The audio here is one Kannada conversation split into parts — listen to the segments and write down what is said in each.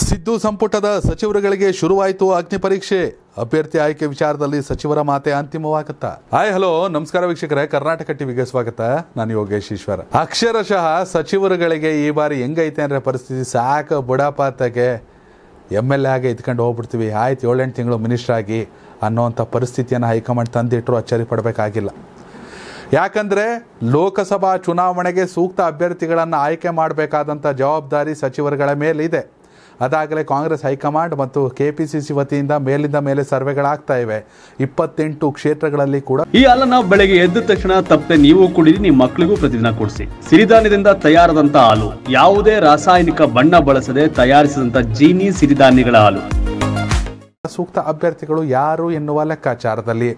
ಸಿದ್ದು ಸಂಪುಟದ ಸಚಿವರುಗಳಿಗೆ ಶುರುವಾಯಿತು ಅಗ್ನಿ ಪರೀಕ್ಷೆ ಅಭ್ಯರ್ಥಿ ಆಯ್ಕೆ ವಿಚಾರದಲ್ಲಿ ಸಚಿವರ ಮಾತೆ ಅಂತಿಮವಾಗುತ್ತಾ ಹಾಯ್ ಹಲೋ ನಮಸ್ಕಾರ ವೀಕ್ಷಕರೇ ಕರ್ನಾಟಕ ಟಿವಿಗೆ ಸ್ವಾಗತ ನಾನು ಯೋಗೇಶ್ ಈಶ್ವರ ಅಕ್ಷರಶಃ ಸಚಿವರುಗಳಿಗೆ ಈ ಬಾರಿ ಹೆಂಗೈತೆ ಅಂದ್ರೆ ಪರಿಸ್ಥಿತಿ ಸಾಕು ಬುಡಾಪಾತಗೆ ಎಮ್ ಎಲ್ ಎ ಆಗಿ ಇದ್ಕೊಂಡು ಹೋಗ್ಬಿಡ್ತೀವಿ ಆಯ್ತು ಏಳೆಂಟು ತಿಂಗಳು ಮಿನಿಸ್ಟರ್ ಆಗಿ ಅನ್ನೋಂಥ ಪರಿಸ್ಥಿತಿಯನ್ನು ಹೈಕಮಾಂಡ್ ತಂದಿಟ್ಟರು ಅಚ್ಚರಿ ಪಡಬೇಕಾಗಿಲ್ಲ ಯಾಕಂದರೆ ಲೋಕಸಭಾ ಚುನಾವಣೆಗೆ ಸೂಕ್ತ ಅಭ್ಯರ್ಥಿಗಳನ್ನು ಆಯ್ಕೆ ಮಾಡಬೇಕಾದಂಥ ಜವಾಬ್ದಾರಿ ಸಚಿವರುಗಳ ಮೇಲಿದೆ ಅದಾಗಲೇ ಕಾಂಗ್ರೆಸ್ ಹೈಕಮಾಂಡ್ ಮತ್ತು ಕೆಪಿಸಿಸಿ ವತಿಯಿಂದ ಮೇಲಿಂದ ಮೇಲೆ ಸರ್ವೆಗಳಾಗ್ತಾ ಇವೆ ಇಪ್ಪತ್ತೆಂಟು ಕ್ಷೇತ್ರಗಳಲ್ಲಿ ಕೂಡ ಈ ನಾವು ಬೆಳಗ್ಗೆ ಎದ್ದ ತಕ್ಷಣ ತಪ್ಪದೆ ನೀವು ಕುಡಿದು ನಿಮ್ಮ ಮಕ್ಕಳಿಗೂ ಪ್ರತಿದಿನ ಕೊಡಿಸಿ ಸಿರಿಧಾನ್ಯದಿಂದ ತಯಾರಾದಂತಹ ಹಾಲು ಯಾವುದೇ ರಾಸಾಯನಿಕ ಬಣ್ಣ ಬಳಸದೆ ತಯಾರಿಸಿದಂತ ಜೀನಿ ಸಿರಿಧಾನ್ಯಗಳ ಹಾಲು ಸೂಕ್ತ ಅಭ್ಯರ್ಥಿಗಳು ಯಾರು ಎನ್ನುವ ಲೆಕ್ಕಾಚಾರದಲ್ಲಿ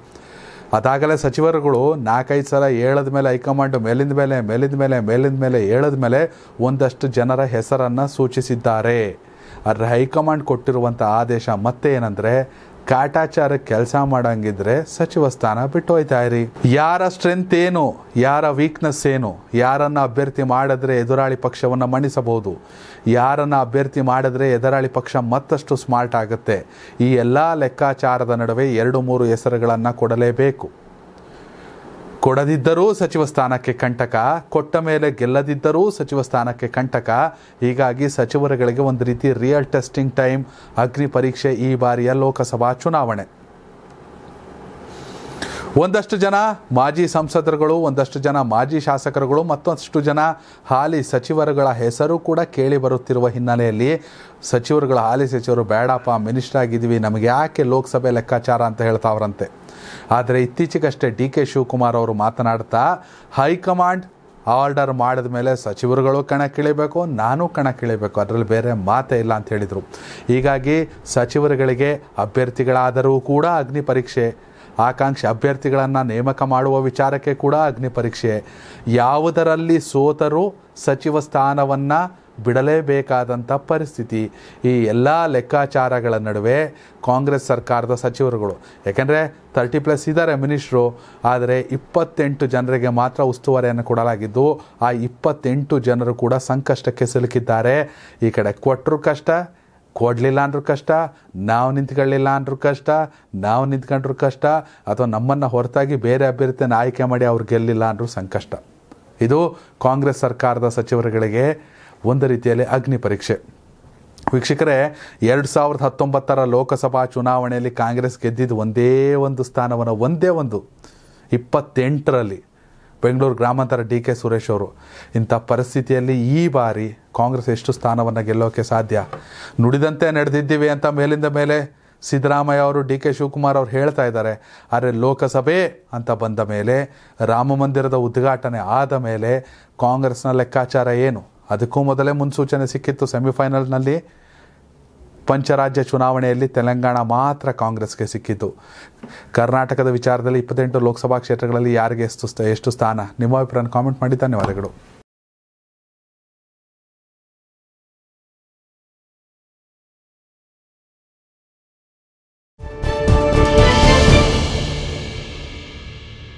ಅದಾಗಲೇ ಸಚಿವರುಗಳು ನಾಲ್ಕೈದು ಸಲ ಹೇಳದ ಮೇಲೆ ಹೈಕಮಾಂಡ್ ಮೇಲಿಂದ ಮೇಲೆ ಮೇಲಿಂದ ಮೇಲೆ ಮೇಲಿಂದ ಮೇಲೆ ಹೇಳದ ಮೇಲೆ ಒಂದಷ್ಟು ಜನರ ಹೆಸರನ್ನು ಸೂಚಿಸಿದ್ದಾರೆ ಆದರೆ ಹೈಕಮಾಂಡ್ ಕೊಟ್ಟಿರುವಂಥ ಆದೇಶ ಮತ್ತೆ ಏನಂದರೆ ಕಾಟಾಚಾರ ಕೆಲಸ ಮಾಡಂಗಿದ್ರೆ ಸಚಿವ ಸ್ಥಾನ ಬಿಟ್ಟು ಹೋಯ್ತಾಯಿರಿ ಯಾರ ಸ್ಟ್ರೆಂತ್ ಏನು ಯಾರ ವೀಕ್ನೆಸ್ ಏನು ಯಾರನ್ನು ಅಭ್ಯರ್ಥಿ ಮಾಡಿದ್ರೆ ಎದುರಾಳಿ ಪಕ್ಷವನ್ನು ಮಣಿಸಬಹುದು ಯಾರನ್ನು ಅಭ್ಯರ್ಥಿ ಮಾಡಿದ್ರೆ ಎದುರಾಳಿ ಪಕ್ಷ ಮತ್ತಷ್ಟು ಸ್ಮಾರ್ಟ್ ಆಗುತ್ತೆ ಈ ಎಲ್ಲ ಲೆಕ್ಕಾಚಾರದ ನಡುವೆ ಎರಡು ಮೂರು ಹೆಸರುಗಳನ್ನು ಕೊಡಲೇಬೇಕು ಕೊಡದಿದ್ದರೂ ಸಚಿವ ಸ್ಥಾನಕ್ಕೆ ಕಂಟಕ ಕೊಟ್ಟ ಮೇಲೆ ಗೆಲ್ಲದಿದ್ದರೂ ಸಚಿವ ಸ್ಥಾನಕ್ಕೆ ಕಂಟಕ ಹೀಗಾಗಿ ಸಚಿವರುಗಳಿಗೆ ಒಂದು ರೀತಿ ರಿಯಲ್ ಟೆಸ್ಟಿಂಗ್ ಟೈಮ್ ಅಗ್ನಿ ಪರೀಕ್ಷೆ ಈ ಬಾರಿಯ ಲೋಕಸಭಾ ಚುನಾವಣೆ ಒಂದಷ್ಟು ಜನ ಮಾಜಿ ಸಂಸದರುಗಳು ಒಂದಷ್ಟು ಜನ ಮಾಜಿ ಶಾಸಕರುಗಳು ಮತ್ತೊಂದಷ್ಟು ಜನ ಹಾಲಿ ಸಚಿವರುಗಳ ಹೆಸರು ಕೂಡ ಕೇಳಿ ಬರುತ್ತಿರುವ ಹಿನ್ನೆಲೆಯಲ್ಲಿ ಸಚಿವರುಗಳ ಹಾಲಿ ಸಚಿವರು ಬೇಡಪ್ಪ ಮಿನಿಸ್ಟರ್ ಆಗಿದ್ದೀವಿ ನಮಗೆ ಯಾಕೆ ಲೋಕಸಭೆ ಲೆಕ್ಕಾಚಾರ ಅಂತ ಹೇಳ್ತಾವ್ರಂತೆ ಆದರೆ ಇತ್ತೀಚೆಗಷ್ಟೇ ಡಿ ಕೆ ಶಿವಕುಮಾರ್ ಅವರು ಮಾತನಾಡ್ತಾ ಹೈಕಮಾಂಡ್ ಆರ್ಡರ್ ಮಾಡಿದ ಮೇಲೆ ಸಚಿವರುಗಳು ಕಣಕ್ಕಿಳಿಬೇಕು ನಾನು ಕಣಕ್ಕಿಳಿಬೇಕು ಅದರಲ್ಲಿ ಬೇರೆ ಮಾತೇ ಇಲ್ಲ ಅಂತ ಹೇಳಿದರು ಹೀಗಾಗಿ ಸಚಿವರುಗಳಿಗೆ ಅಭ್ಯರ್ಥಿಗಳಾದರೂ ಕೂಡ ಅಗ್ನಿ ಪರೀಕ್ಷೆ ಆಕಾಂಕ್ಷಿ ಅಭ್ಯರ್ಥಿಗಳನ್ನು ನೇಮಕ ಮಾಡುವ ವಿಚಾರಕ್ಕೆ ಕೂಡ ಅಗ್ನಿ ಪರೀಕ್ಷೆ ಯಾವುದರಲ್ಲಿ ಸೋತರೂ ಸಚಿವ ಸ್ಥಾನವನ್ನು ಬಿಡಲೇಬೇಕಾದಂಥ ಪರಿಸ್ಥಿತಿ ಈ ಎಲ್ಲ ಲೆಕ್ಕಾಚಾರಗಳ ನಡುವೆ ಕಾಂಗ್ರೆಸ್ ಸರ್ಕಾರದ ಸಚಿವರುಗಳು ಯಾಕೆಂದರೆ ತರ್ಟಿ ಪ್ಲಸ್ ಇದ್ದಾರೆ ಮಿನಿಸ್ಟ್ರು ಆದರೆ ಇಪ್ಪತ್ತೆಂಟು ಜನರಿಗೆ ಮಾತ್ರ ಉಸ್ತುವಾರಿಯನ್ನು ಕೊಡಲಾಗಿದ್ದು ಆ ಇಪ್ಪತ್ತೆಂಟು ಜನರು ಕೂಡ ಸಂಕಷ್ಟಕ್ಕೆ ಸಿಲುಕಿದ್ದಾರೆ ಈ ಕಡೆ ಕೊಟ್ಟರು ಕಷ್ಟ ಕೊಡಲಿಲ್ಲ ಅಂದ್ರೂ ಕಷ್ಟ ನಾವು ನಿಂತ್ಕೊಳ್ಳಿಲ್ಲ ಅಂದ್ರೂ ಕಷ್ಟ ನಾವು ನಿಂತ್ಕೊಂಡ್ರೂ ಕಷ್ಟ ಅಥವಾ ನಮ್ಮನ್ನು ಹೊರತಾಗಿ ಬೇರೆ ಅಭ್ಯರ್ಥಿಯನ್ನು ಆಯ್ಕೆ ಮಾಡಿ ಅವ್ರು ಗೆಲ್ಲಿಲ್ಲ ಅಂದರೂ ಸಂಕಷ್ಟ ಇದು ಕಾಂಗ್ರೆಸ್ ಸರ್ಕಾರದ ಸಚಿವರುಗಳಿಗೆ ಒಂದು ರೀತಿಯಲ್ಲಿ ಅಗ್ನಿ ಪರೀಕ್ಷೆ ವೀಕ್ಷಕರೇ ಎರಡು ಸಾವಿರದ ಹತ್ತೊಂಬತ್ತರ ಲೋಕಸಭಾ ಚುನಾವಣೆಯಲ್ಲಿ ಕಾಂಗ್ರೆಸ್ ಗೆದ್ದಿದ್ದು ಒಂದೇ ಒಂದು ಸ್ಥಾನವನ್ನು ಒಂದೇ ಒಂದು ಇಪ್ಪತ್ತೆಂಟರಲ್ಲಿ ಬೆಂಗಳೂರು ಗ್ರಾಮಾಂತರ ಡಿ ಕೆ ಸುರೇಶ್ ಅವರು ಇಂಥ ಪರಿಸ್ಥಿತಿಯಲ್ಲಿ ಈ ಬಾರಿ ಕಾಂಗ್ರೆಸ್ ಎಷ್ಟು ಸ್ಥಾನವನ್ನು ಗೆಲ್ಲೋಕ್ಕೆ ಸಾಧ್ಯ ನುಡಿದಂತೆ ನಡೆದಿದ್ದೀವಿ ಅಂತ ಮೇಲಿಂದ ಮೇಲೆ ಸಿದ್ದರಾಮಯ್ಯ ಅವರು ಡಿ ಕೆ ಶಿವಕುಮಾರ್ ಅವರು ಹೇಳ್ತಾ ಇದ್ದಾರೆ ಆದರೆ ಲೋಕಸಭೆ ಅಂತ ಬಂದ ಮೇಲೆ ರಾಮ ಮಂದಿರದ ಉದ್ಘಾಟನೆ ಆದ ಮೇಲೆ ಕಾಂಗ್ರೆಸ್ನ ಲೆಕ್ಕಾಚಾರ ಏನು ಅದಕ್ಕೂ ಮೊದಲೇ ಮುನ್ಸೂಚನೆ ಸಿಕ್ಕಿತ್ತು ಸೆಮಿಫೈನಲ್ನಲ್ಲಿ ಪಂಚರಾಜ್ಯ ಚುನಾವಣೆಯಲ್ಲಿ ತೆಲಂಗಾಣ ಮಾತ್ರ ಕಾಂಗ್ರೆಸ್ಗೆ ಸಿಕ್ಕಿತು ಕರ್ನಾಟಕದ ವಿಚಾರದಲ್ಲಿ ಇಪ್ಪತ್ತೆಂಟು ಲೋಕಸಭಾ ಕ್ಷೇತ್ರಗಳಲ್ಲಿ ಯಾರಿಗೆ ಎಷ್ಟು ಎಷ್ಟು ಸ್ಥಾನ ನಿಮ್ಮ ಅಭಿಪ್ರಾಯ ಕಾಮೆಂಟ್ ಮಾಡಿ ಧನ್ಯವಾದಗಳು